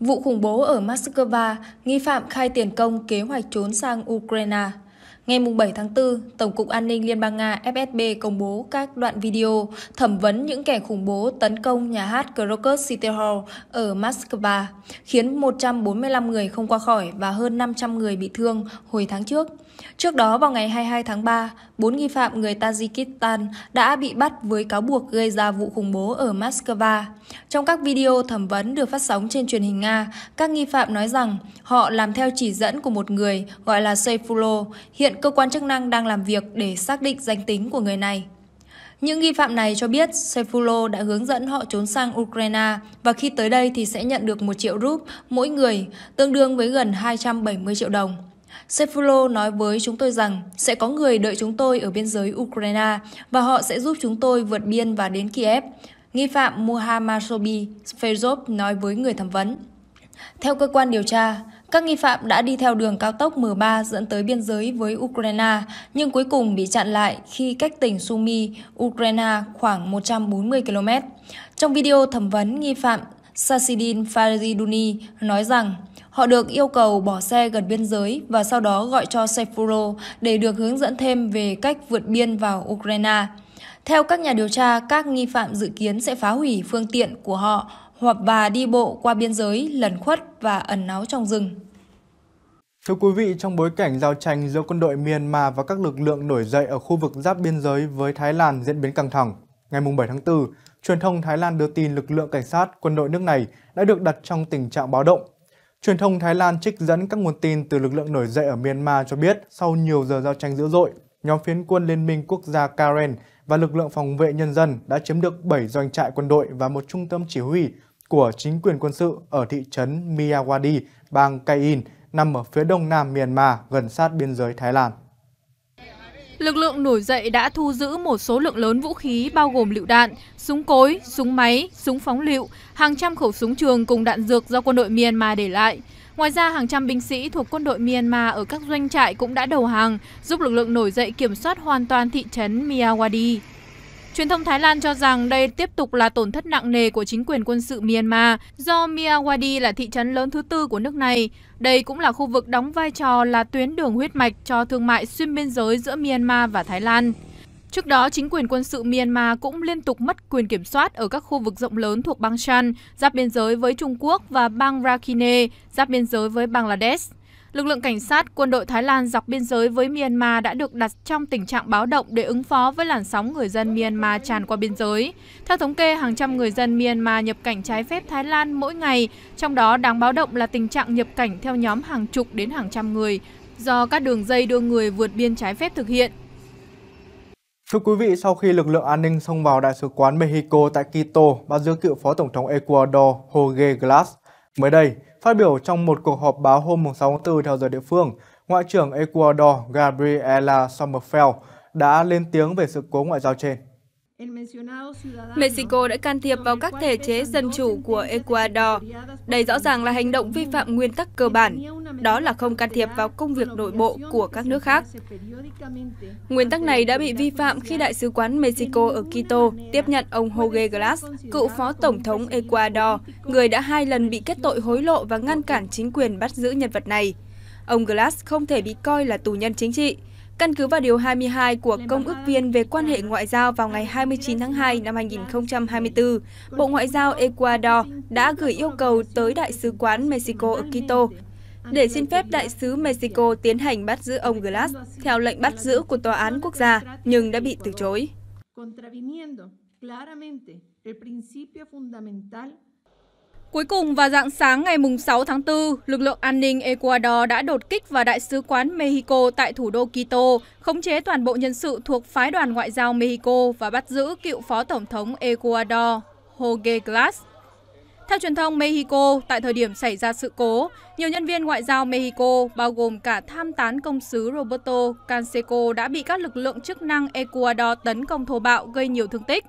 Vụ khủng bố ở Moscow, nghi phạm khai tiền công kế hoạch trốn sang Ukraine. Ngày 7 tháng 4, Tổng cục An ninh Liên bang Nga FSB công bố các đoạn video thẩm vấn những kẻ khủng bố tấn công nhà hát Crocus City Hall ở Moscow, khiến 145 người không qua khỏi và hơn 500 người bị thương hồi tháng trước. Trước đó vào ngày 22 tháng 3, bốn nghi phạm người Tajikistan đã bị bắt với cáo buộc gây ra vụ khủng bố ở Moscow. Trong các video thẩm vấn được phát sóng trên truyền hình Nga, các nghi phạm nói rằng họ làm theo chỉ dẫn của một người gọi là Seyfulo, hiện cơ quan chức năng đang làm việc để xác định danh tính của người này. Những nghi phạm này cho biết Seifulo đã hướng dẫn họ trốn sang Ukraine và khi tới đây thì sẽ nhận được 1 triệu rúp mỗi người, tương đương với gần 270 triệu đồng. Seifulo nói với chúng tôi rằng sẽ có người đợi chúng tôi ở biên giới Ukraine và họ sẽ giúp chúng tôi vượt biên và đến Kiev. Nghi phạm Muhammad Sobi Fezov nói với người thẩm vấn. Theo cơ quan điều tra, các nghi phạm đã đi theo đường cao tốc M3 dẫn tới biên giới với Ukraine, nhưng cuối cùng bị chặn lại khi cách tỉnh Sumy, Ukraine khoảng 140 km. Trong video thẩm vấn, nghi phạm Sasidin Fariduni nói rằng họ được yêu cầu bỏ xe gần biên giới và sau đó gọi cho Saifuro để được hướng dẫn thêm về cách vượt biên vào Ukraine. Theo các nhà điều tra, các nghi phạm dự kiến sẽ phá hủy phương tiện của họ hoặc và đi bộ qua biên giới, lẩn khuất và ẩn náu trong rừng. Thưa quý vị, trong bối cảnh giao tranh giữa quân đội Myanmar và các lực lượng nổi dậy ở khu vực giáp biên giới với Thái Lan diễn biến căng thẳng, ngày 7 tháng 4, truyền thông Thái Lan đưa tin lực lượng cảnh sát, quân đội nước này đã được đặt trong tình trạng báo động. Truyền thông Thái Lan trích dẫn các nguồn tin từ lực lượng nổi dậy ở Myanmar cho biết sau nhiều giờ giao tranh dữ dội, nhóm phiến quân Liên minh quốc gia Karen và lực lượng phòng vệ nhân dân đã chiếm được 7 doanh trại quân đội và một trung tâm chỉ huy của chính quyền quân sự ở thị trấn Miyawadi, bang Kayin, nằm ở phía đông nam Myanmar gần sát biên giới Thái Lan. Lực lượng nổi dậy đã thu giữ một số lượng lớn vũ khí bao gồm lựu đạn, súng cối, súng máy, súng phóng lựu, hàng trăm khẩu súng trường cùng đạn dược do quân đội Myanmar để lại. Ngoài ra, hàng trăm binh sĩ thuộc quân đội Myanmar ở các doanh trại cũng đã đầu hàng, giúp lực lượng nổi dậy kiểm soát hoàn toàn thị trấn Miyawadi. Truyền thông Thái Lan cho rằng đây tiếp tục là tổn thất nặng nề của chính quyền quân sự Myanmar do Miawadi là thị trấn lớn thứ tư của nước này. Đây cũng là khu vực đóng vai trò là tuyến đường huyết mạch cho thương mại xuyên biên giới giữa Myanmar và Thái Lan. Trước đó, chính quyền quân sự Myanmar cũng liên tục mất quyền kiểm soát ở các khu vực rộng lớn thuộc bang Shan, giáp biên giới với Trung Quốc và bang Rakhine, giáp biên giới với Bangladesh. Lực lượng cảnh sát, quân đội Thái Lan dọc biên giới với Myanmar đã được đặt trong tình trạng báo động để ứng phó với làn sóng người dân Myanmar tràn qua biên giới. Theo thống kê, hàng trăm người dân Myanmar nhập cảnh trái phép Thái Lan mỗi ngày, trong đó đáng báo động là tình trạng nhập cảnh theo nhóm hàng chục đến hàng trăm người do các đường dây đưa người vượt biên trái phép thực hiện. Thưa quý vị, sau khi lực lượng an ninh xông vào Đại sứ quán Mexico tại Quito bắt giữ cựu Phó Tổng thống Ecuador Jorge Glass, mới đây, Phát biểu trong một cuộc họp báo hôm 6 tháng 4 theo giờ địa phương, Ngoại trưởng Ecuador Gabriela Sommerfeld đã lên tiếng về sự cố ngoại giao trên. Mexico đã can thiệp vào các thể chế dân chủ của Ecuador. Đây rõ ràng là hành động vi phạm nguyên tắc cơ bản, đó là không can thiệp vào công việc nội bộ của các nước khác. Nguyên tắc này đã bị vi phạm khi Đại sứ quán Mexico ở Quito tiếp nhận ông Jorge Glass, cựu phó tổng thống Ecuador, người đã hai lần bị kết tội hối lộ và ngăn cản chính quyền bắt giữ nhân vật này. Ông Glass không thể bị coi là tù nhân chính trị, Căn cứ vào Điều 22 của Công ước viên về quan hệ ngoại giao vào ngày 29 tháng 2 năm 2024, Bộ Ngoại giao Ecuador đã gửi yêu cầu tới Đại sứ quán Mexico ở Quito để xin phép Đại sứ Mexico tiến hành bắt giữ ông Glass theo lệnh bắt giữ của Tòa án Quốc gia, nhưng đã bị từ chối. Cuối cùng vào dạng sáng ngày 6 tháng 4, lực lượng an ninh Ecuador đã đột kích vào Đại sứ quán Mexico tại thủ đô Quito, khống chế toàn bộ nhân sự thuộc phái đoàn ngoại giao Mexico và bắt giữ cựu phó tổng thống Ecuador Jorge Glass. Theo truyền thông Mexico, tại thời điểm xảy ra sự cố, nhiều nhân viên ngoại giao Mexico, bao gồm cả tham tán công sứ Roberto Canseco đã bị các lực lượng chức năng Ecuador tấn công thô bạo gây nhiều thương tích.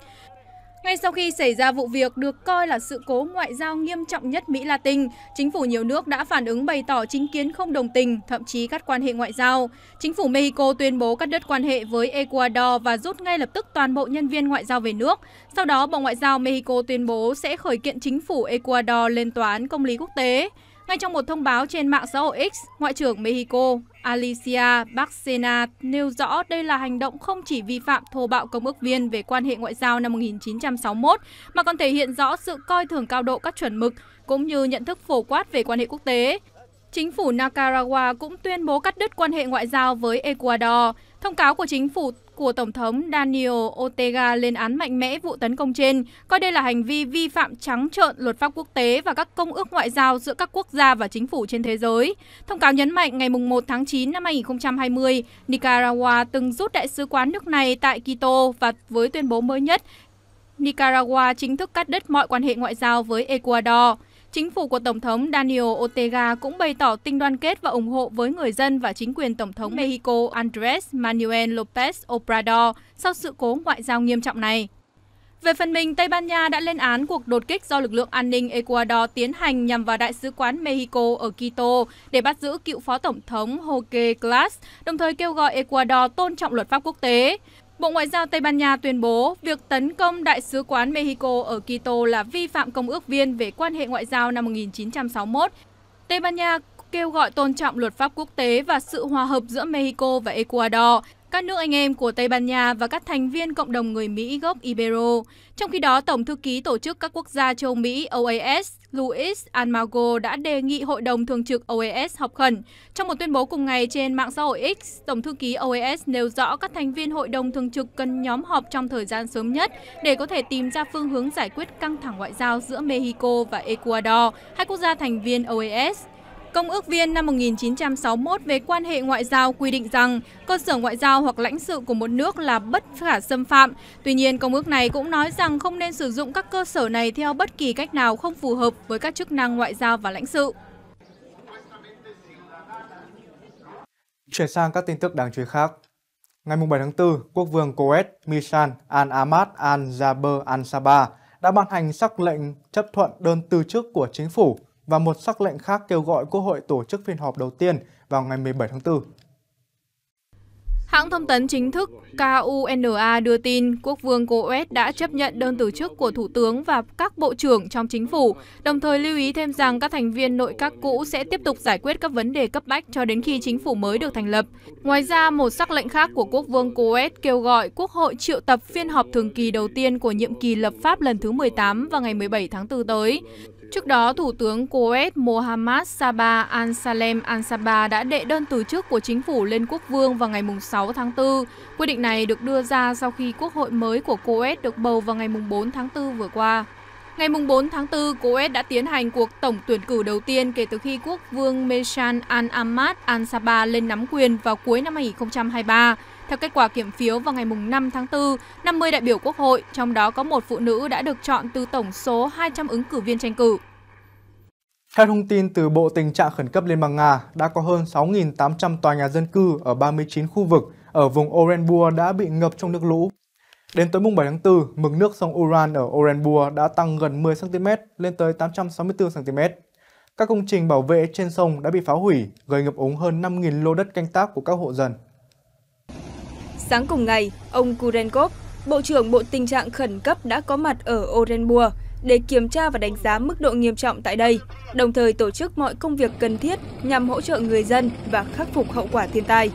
Ngay sau khi xảy ra vụ việc được coi là sự cố ngoại giao nghiêm trọng nhất Mỹ Latin, chính phủ nhiều nước đã phản ứng bày tỏ chính kiến không đồng tình, thậm chí cắt quan hệ ngoại giao. Chính phủ Mexico tuyên bố cắt đứt quan hệ với Ecuador và rút ngay lập tức toàn bộ nhân viên ngoại giao về nước. Sau đó, Bộ Ngoại giao Mexico tuyên bố sẽ khởi kiện chính phủ Ecuador lên tòa án công lý quốc tế. Ngay trong một thông báo trên mạng xã hội X, Ngoại trưởng Mexico Alicia Bárcena nêu rõ đây là hành động không chỉ vi phạm thô bạo công ước viên về quan hệ ngoại giao năm 1961 mà còn thể hiện rõ sự coi thường cao độ các chuẩn mực cũng như nhận thức phổ quát về quan hệ quốc tế. Chính phủ Nicaragua cũng tuyên bố cắt đứt quan hệ ngoại giao với Ecuador. Thông cáo của chính phủ của Tổng thống Daniel Ortega lên án mạnh mẽ vụ tấn công trên, coi đây là hành vi vi phạm trắng trợn luật pháp quốc tế và các công ước ngoại giao giữa các quốc gia và chính phủ trên thế giới. Thông cáo nhấn mạnh ngày 1 tháng 9 năm 2020, Nicaragua từng rút đại sứ quán nước này tại Quito và với tuyên bố mới nhất, Nicaragua chính thức cắt đứt mọi quan hệ ngoại giao với Ecuador. Chính phủ của Tổng thống Daniel Ortega cũng bày tỏ tinh đoàn kết và ủng hộ với người dân và chính quyền Tổng thống Mexico Andrés Manuel López Obrador sau sự cố ngoại giao nghiêm trọng này. Về phần mình, Tây Ban Nha đã lên án cuộc đột kích do lực lượng an ninh Ecuador tiến hành nhằm vào Đại sứ quán Mexico ở Quito để bắt giữ cựu Phó Tổng thống Jorge Glass, đồng thời kêu gọi Ecuador tôn trọng luật pháp quốc tế. Bộ Ngoại giao Tây Ban Nha tuyên bố việc tấn công Đại sứ quán Mexico ở Quito là vi phạm Công ước Viên về quan hệ ngoại giao năm 1961. Tây Ban Nha kêu gọi tôn trọng luật pháp quốc tế và sự hòa hợp giữa Mexico và Ecuador các nước anh em của Tây Ban Nha và các thành viên cộng đồng người Mỹ gốc Ibero. Trong khi đó, Tổng thư ký Tổ chức các quốc gia châu Mỹ OAS Luis Almagro đã đề nghị Hội đồng Thường trực OAS họp khẩn. Trong một tuyên bố cùng ngày trên mạng xã hội X, Tổng thư ký OAS nêu rõ các thành viên Hội đồng Thường trực cần nhóm họp trong thời gian sớm nhất để có thể tìm ra phương hướng giải quyết căng thẳng ngoại giao giữa Mexico và Ecuador, hai quốc gia thành viên OAS. Công ước Viên năm 1961 về quan hệ ngoại giao quy định rằng cơ sở ngoại giao hoặc lãnh sự của một nước là bất khả xâm phạm. Tuy nhiên, công ước này cũng nói rằng không nên sử dụng các cơ sở này theo bất kỳ cách nào không phù hợp với các chức năng ngoại giao và lãnh sự. Chuyển sang các tin tức đáng chú ý khác. Ngày 7 tháng 4, Quốc vương Coes Misan Al-Ahmad Al-Jaber Al-Sabah đã ban hành sắc lệnh chấp thuận đơn từ chức của chính phủ và một sắc lệnh khác kêu gọi Quốc hội tổ chức phiên họp đầu tiên vào ngày 17 tháng 4. Hãng thông tấn chính thức KUNA đưa tin quốc vương Coes đã chấp nhận đơn từ chức của thủ tướng và các bộ trưởng trong chính phủ, đồng thời lưu ý thêm rằng các thành viên nội các cũ sẽ tiếp tục giải quyết các vấn đề cấp bách cho đến khi chính phủ mới được thành lập. Ngoài ra, một sắc lệnh khác của quốc vương Coes kêu gọi quốc hội triệu tập phiên họp thường kỳ đầu tiên của nhiệm kỳ lập pháp lần thứ 18 vào ngày 17 tháng 4 tới. Trước đó, Thủ tướng Kuwait Mohammad Sabah Al-Salem Al-Sabah đã đệ đơn từ chức của chính phủ lên quốc vương vào ngày 6 tháng 4. Quyết định này được đưa ra sau khi quốc hội mới của Kuwait được bầu vào ngày 4 tháng 4 vừa qua. Ngày 4 tháng 4, Kuwait đã tiến hành cuộc tổng tuyển cử đầu tiên kể từ khi quốc vương Meshan Al-Ahmad Al-Sabah lên nắm quyền vào cuối năm 2023. Theo kết quả kiểm phiếu vào ngày 5 tháng 4, 50 đại biểu Quốc hội, trong đó có một phụ nữ đã được chọn từ tổng số 200 ứng cử viên tranh cử. Theo thông tin từ Bộ Tình trạng Khẩn cấp Liên bang Nga, đã có hơn 6.800 tòa nhà dân cư ở 39 khu vực ở vùng Orenburg đã bị ngập trong nước lũ. Đến tối mùng 7 tháng 4, mực nước sông Uran ở Orenburg đã tăng gần 10cm lên tới 864cm. Các công trình bảo vệ trên sông đã bị phá hủy, gây ngập úng hơn 5.000 lô đất canh tác của các hộ dân. Sáng cùng ngày, ông Kurenkov, Bộ trưởng Bộ Tình trạng Khẩn cấp đã có mặt ở Orenburg để kiểm tra và đánh giá mức độ nghiêm trọng tại đây, đồng thời tổ chức mọi công việc cần thiết nhằm hỗ trợ người dân và khắc phục hậu quả thiên tai.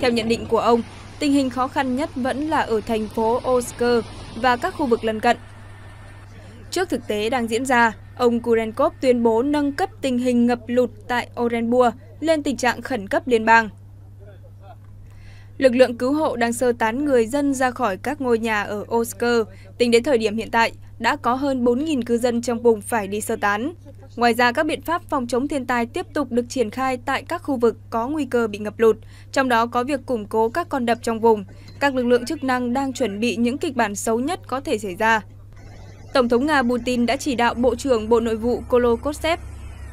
Theo nhận định của ông, tình hình khó khăn nhất vẫn là ở thành phố Osker và các khu vực lân cận. Trước thực tế đang diễn ra, ông Kurenkov tuyên bố nâng cấp tình hình ngập lụt tại Orenburg lên tình trạng khẩn cấp liên bang. Lực lượng cứu hộ đang sơ tán người dân ra khỏi các ngôi nhà ở Oscar. Tính đến thời điểm hiện tại, đã có hơn 4.000 cư dân trong vùng phải đi sơ tán. Ngoài ra, các biện pháp phòng chống thiên tai tiếp tục được triển khai tại các khu vực có nguy cơ bị ngập lụt, trong đó có việc củng cố các con đập trong vùng. Các lực lượng chức năng đang chuẩn bị những kịch bản xấu nhất có thể xảy ra. Tổng thống Nga Putin đã chỉ đạo Bộ trưởng Bộ Nội vụ Kolokotsev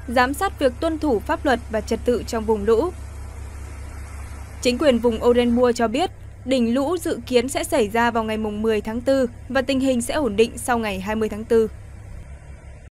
giám sát việc tuân thủ pháp luật và trật tự trong vùng lũ, Chính quyền vùng Orenburg cho biết, đỉnh lũ dự kiến sẽ xảy ra vào ngày 10 tháng 4 và tình hình sẽ ổn định sau ngày 20 tháng 4.